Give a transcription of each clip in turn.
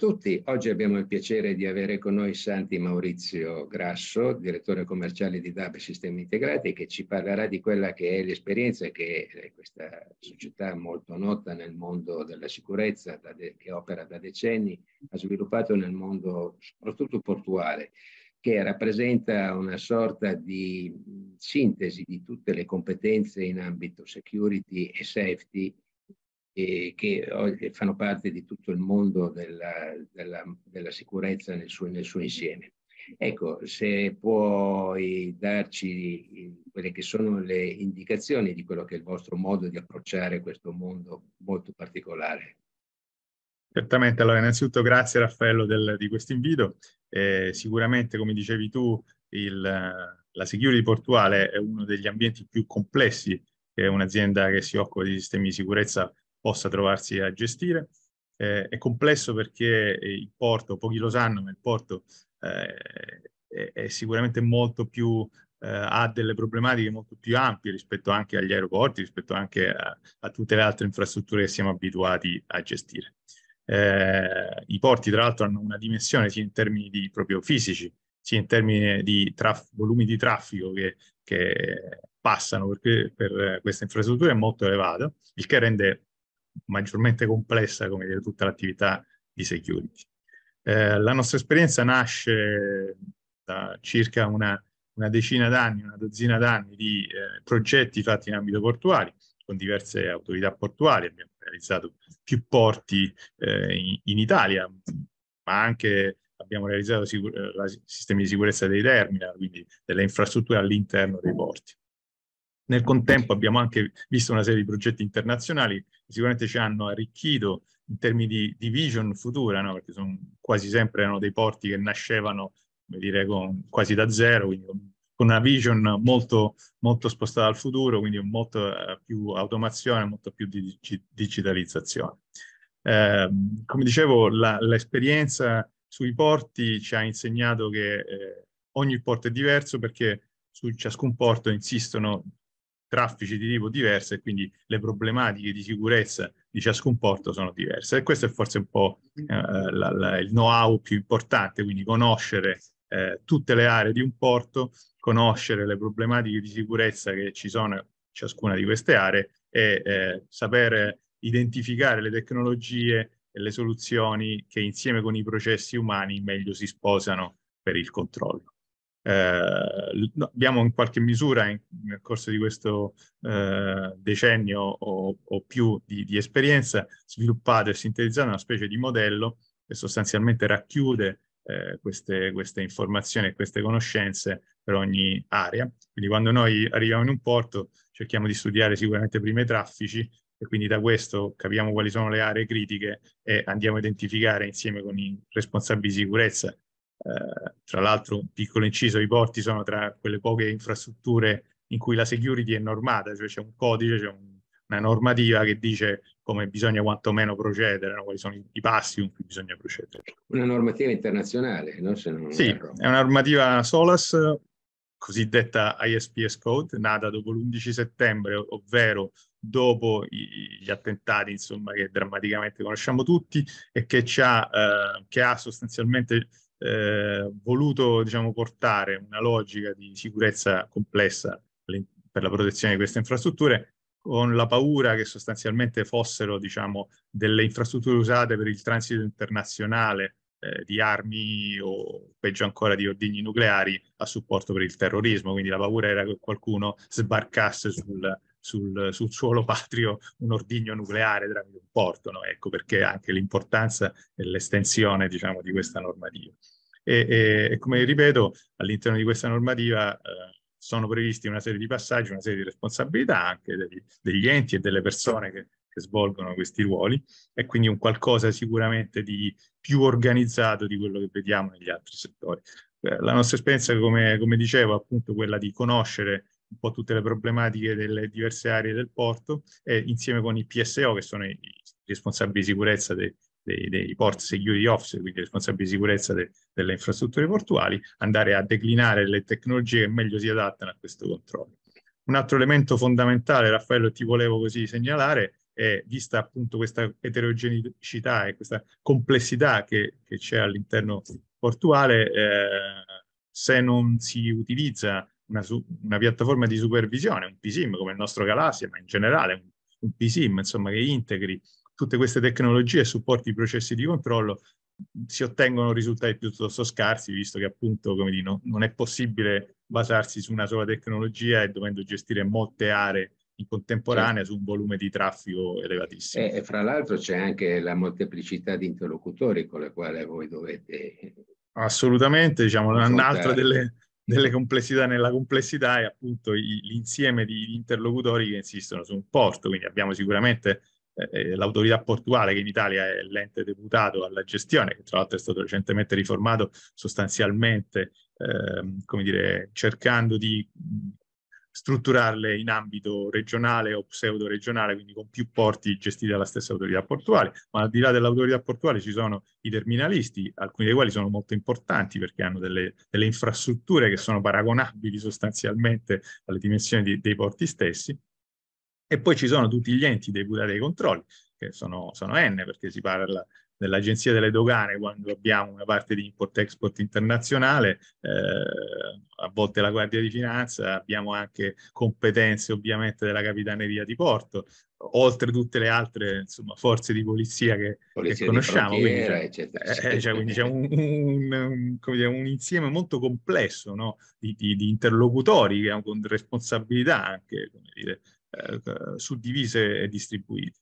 tutti, oggi abbiamo il piacere di avere con noi Santi Maurizio Grasso, direttore commerciale di DAB Sistemi Integrati, che ci parlerà di quella che è l'esperienza che questa società molto nota nel mondo della sicurezza, che opera da decenni, ha sviluppato nel mondo soprattutto portuale che rappresenta una sorta di sintesi di tutte le competenze in ambito security e safety eh, che fanno parte di tutto il mondo della, della, della sicurezza nel suo, nel suo, insieme. Ecco, se puoi darci quelle che sono le indicazioni di quello che è il vostro modo di approcciare questo mondo molto particolare. Certamente, allora innanzitutto grazie Raffaello del, di questo invito. Eh, sicuramente, come dicevi tu, il, la security portuale è uno degli ambienti più complessi che un'azienda che si occupa di sistemi di sicurezza possa trovarsi a gestire. Eh, è complesso perché eh, il porto, pochi lo sanno, ma il porto eh, è, è, sicuramente molto più, eh, ha delle problematiche molto più ampie rispetto anche agli aeroporti, rispetto anche a, a tutte le altre infrastrutture che siamo abituati a gestire. Eh, I porti, tra l'altro, hanno una dimensione sia in termini di proprio fisici, sia in termini di traf- volumi di traffico che, che passano per, per, questa infrastruttura è molto elevata, il che rende maggiormente complessa come dire, tutta l'attività di security. Eh, la nostra esperienza nasce da circa una, una decina d'anni, una dozzina d'anni di eh, progetti fatti in ambito portuale con diverse autorità portuali, abbiamo realizzato più porti eh, in, in, Italia, ma anche abbiamo realizzato sicur- eh, la, sistemi di sicurezza dei terminal, quindi delle infrastrutture all'interno dei porti. Nel contempo abbiamo anche visto una serie di progetti internazionali che sicuramente ci hanno arricchito in termini di, di vision futura, no? perché sono, quasi sempre erano dei porti che nascevano dire, con, quasi da zero, quindi con una vision molto, molto spostata al futuro, quindi molto eh, più automazione, molto più di, di digitalizzazione. Eh, come dicevo, l'esperienza sui porti ci ha insegnato che eh, ogni porto è diverso perché su ciascun porto insistono traffici di tipo diverso e quindi le problematiche di sicurezza di ciascun porto sono diverse. E questo è forse un po' eh, la, la, il know-how più importante, quindi conoscere eh, tutte le aree di un porto, conoscere le problematiche di sicurezza che ci sono in ciascuna di queste aree e eh, saper identificare le tecnologie e le soluzioni che insieme con i processi umani meglio si sposano per il controllo. Eh, abbiamo in qualche misura in, nel corso di questo eh, decennio o, o più di, di, esperienza sviluppato e sintetizzato una specie di modello che sostanzialmente racchiude eh, queste, queste, informazioni e queste conoscenze per ogni area. Quindi quando noi arriviamo in un porto cerchiamo di studiare sicuramente prima i traffici e quindi da questo capiamo quali sono le aree critiche e andiamo a identificare insieme con i responsabili di sicurezza eh, tra l'altro, un piccolo inciso, i porti sono tra quelle poche infrastrutture in cui la security è normata, cioè c'è un codice, c'è un, una normativa che dice come bisogna quantomeno procedere, no? quali sono i, i, passi con cui bisogna procedere. Una normativa internazionale, no? Se non sì, è una normativa SOLAS, cosiddetta ISPS Code, nata dopo l'11 settembre, ovvero dopo i, gli attentati insomma, che drammaticamente conosciamo tutti e che, eh, che ha sostanzialmente eh, voluto diciamo, portare una logica di sicurezza complessa per la protezione di queste infrastrutture con la paura che sostanzialmente fossero diciamo, delle infrastrutture usate per il transito internazionale eh, di armi o peggio ancora di ordigni nucleari a supporto per il terrorismo. Quindi la paura era che qualcuno sbarcasse sul, sul, sul suolo patrio un ordigno nucleare tramite un porto, no? ecco perché anche l'importanza e l'estensione diciamo, di questa normativa. E, e, e come ripeto, all'interno di questa normativa eh, sono previsti una serie di passaggi, una serie di responsabilità anche degli, degli enti e delle persone che, che, svolgono questi ruoli e quindi un qualcosa sicuramente di più organizzato di quello che vediamo negli altri settori. Eh, la nostra esperienza, come, come, dicevo, è appunto quella di conoscere un po' tutte le problematiche delle diverse aree del porto, e insieme con i PSO, che sono i, responsabili di sicurezza dei, dei, dei port security officer, quindi responsabili di sicurezza de, delle infrastrutture portuali, andare a declinare le tecnologie che meglio si adattano a questo controllo. Un altro elemento fondamentale, Raffaello, ti volevo così segnalare, è vista appunto questa eterogeneità e questa complessità che, che c'è all'interno portuale, eh, se non si utilizza una, una, piattaforma di supervisione, un PSIM come il nostro Galassia, ma in generale un, un PSIM insomma, che integri tutte queste tecnologie e supporti i processi di controllo, si ottengono risultati piuttosto scarsi, visto che appunto come dire, non è possibile basarsi su una sola tecnologia e dovendo gestire molte aree in contemporanea su un volume di traffico elevatissimo. E, e fra l'altro c'è anche la molteplicità di interlocutori con le quali voi dovete Assolutamente, diciamo, un'altra delle, delle complessità nella complessità è appunto i, l'insieme di interlocutori che insistono su un porto, quindi abbiamo sicuramente eh, eh, l'autorità portuale che in Italia è l'ente deputato alla gestione, che tra l'altro è stato recentemente riformato sostanzialmente, eh, come dire, cercando di strutturarle in ambito regionale o pseudo-regionale, quindi con più porti gestiti dalla stessa autorità portuale, ma al di là dell'autorità portuale ci sono i terminalisti, alcuni dei quali sono molto importanti perché hanno delle, delle infrastrutture che sono paragonabili sostanzialmente alle dimensioni di, dei porti stessi, e poi ci sono tutti gli enti deputati ai controlli, che sono, sono N perché si parla dell'Agenzia delle Dogane quando abbiamo una parte di import-export internazionale, eh, a volte la Guardia di Finanza, abbiamo anche competenze ovviamente della Capitaneria di Porto, oltre tutte le altre insomma, forze di polizia che, polizia che conosciamo. Quindi, eccetera, eccetera. Eh, eh, cioè, quindi c'è un, un, un, dire, un, insieme molto complesso no? di, di, di, interlocutori che hanno responsabilità anche dire, eh, suddivise e distribuite.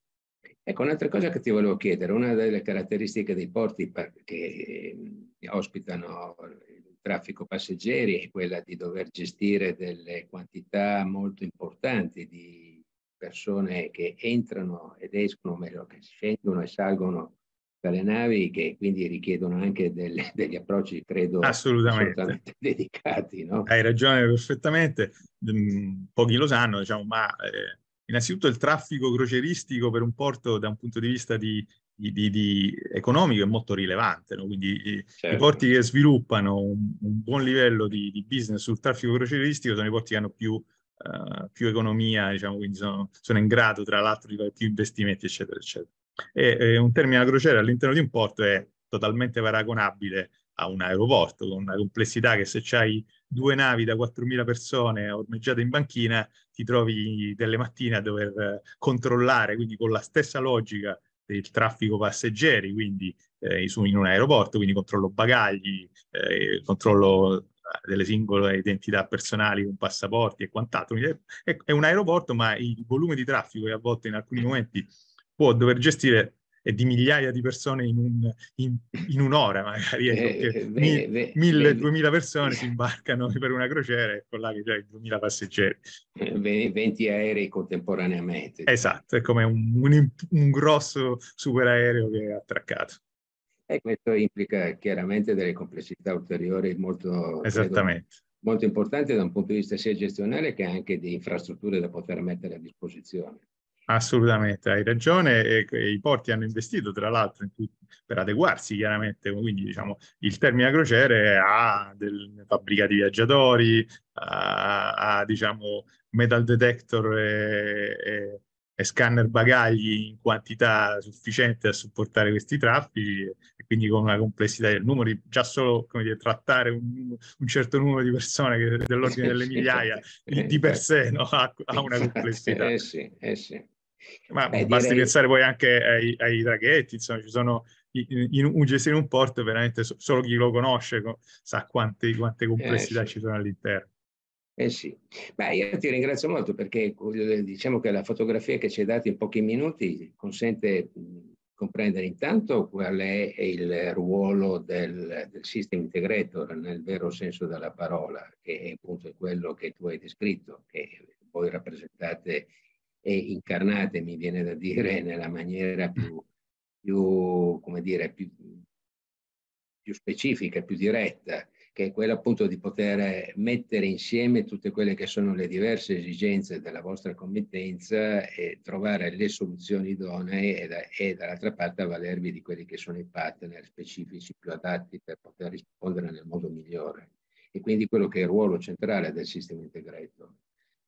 Ecco, un'altra cosa che ti volevo chiedere, una delle caratteristiche dei porti che eh, ospitano il traffico passeggeri è quella di dover gestire delle quantità molto importanti di persone che entrano ed escono, meglio che scendono e salgono dalle navi che quindi richiedono anche delle, degli approcci, credo, assolutamente, assolutamente dedicati. No? Hai ragione perfettamente, mm, pochi lo sanno, diciamo, ma eh, innanzitutto il traffico croceristico per un porto da un punto di vista di, di, di, economico è molto rilevante, no? quindi eh, certo. i porti che sviluppano un, un buon livello di, business sul traffico croceristico sono i porti che hanno più, uh, più economia, diciamo, quindi sono, sono, in grado tra l'altro di fare più investimenti, eccetera, eccetera. E, e un terminale crociera all'interno di un porto è totalmente paragonabile a un aeroporto, con una complessità che se c'hai due navi da 4.000 persone ormeggiate in banchina, ti trovi delle mattine a dover eh, controllare, quindi con la stessa logica del traffico passeggeri, quindi eh, su, in un aeroporto, quindi controllo bagagli, eh, controllo eh, delle singole identità personali con passaporti e quant'altro. È, è un aeroporto, ma il volume di traffico che a volte in alcuni momenti può dover gestire e di migliaia di persone in, un, in, in un'ora magari, ecco, eh, eh mi, ve, mille, duemila persone si imbarcano per una crociera e con là che c'è duemila passeggeri. 20 eh, aerei contemporaneamente. Esatto, è come un, un, un grosso superaereo che è attraccato. E questo implica chiaramente delle complessità ulteriori molto, molto importanti da un punto di vista sia gestionale che anche di infrastrutture da poter mettere a disposizione. Assolutamente, hai ragione. E, e I porti hanno investito, tra l'altro, in tutto, per adeguarsi chiaramente. Quindi, diciamo, il termine crociere ha del, fabbricati viaggiatori, ha, ha diciamo, metal detector e, e, e, scanner bagagli in quantità sufficiente a supportare questi traffici. E quindi, con una complessità del numero, di, già solo come dire, trattare un, un certo numero di persone che dell'ordine delle migliaia eh, di per sé no, ha, ha, eh, una complessità. Eh sì, eh sì. Ma Beh, basti direi... pensare poi anche ai, ai, draghetti, insomma, ci sono in, in un gestire un porto veramente solo chi lo conosce sa quante, quante eh, complessità eh, sì. ci sono all'interno. Eh sì, Beh, io ti ringrazio molto perché diciamo che la fotografia che ci hai dato in pochi minuti consente di comprendere intanto qual è il ruolo del, del system integrator nel vero senso della parola, che è appunto quello che tu hai descritto, che voi rappresentate e incarnate, mi viene da dire, nella maniera mm. più, più come dire, più, più specifica, più diretta, che è quella appunto di poter mettere insieme tutte quelle che sono le diverse esigenze della vostra committenza e trovare le soluzioni idonee e, da, e dall'altra parte avvalervi di quelli che sono i partner specifici più adatti per poter rispondere nel modo migliore. E quindi quello che è il ruolo centrale del sistema integrato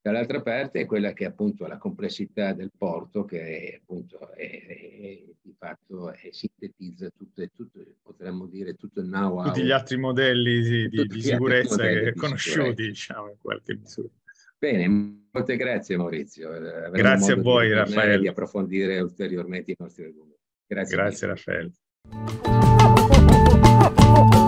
Dall'altra parte è quella che appunto la complessità del porto che è, appunto è, è, di fatto sintetizza tutte, tutte, potremmo dire tutto il know-how. Tutti gli altri modelli sì, di, di sicurezza modelli conosciuti diciamo in qualche misura. Bene, molte grazie Maurizio. Eh, avremo grazie a voi di Raffaele. Di approfondire ulteriormente i nostri argomenti. Grazie, grazie Raffaele.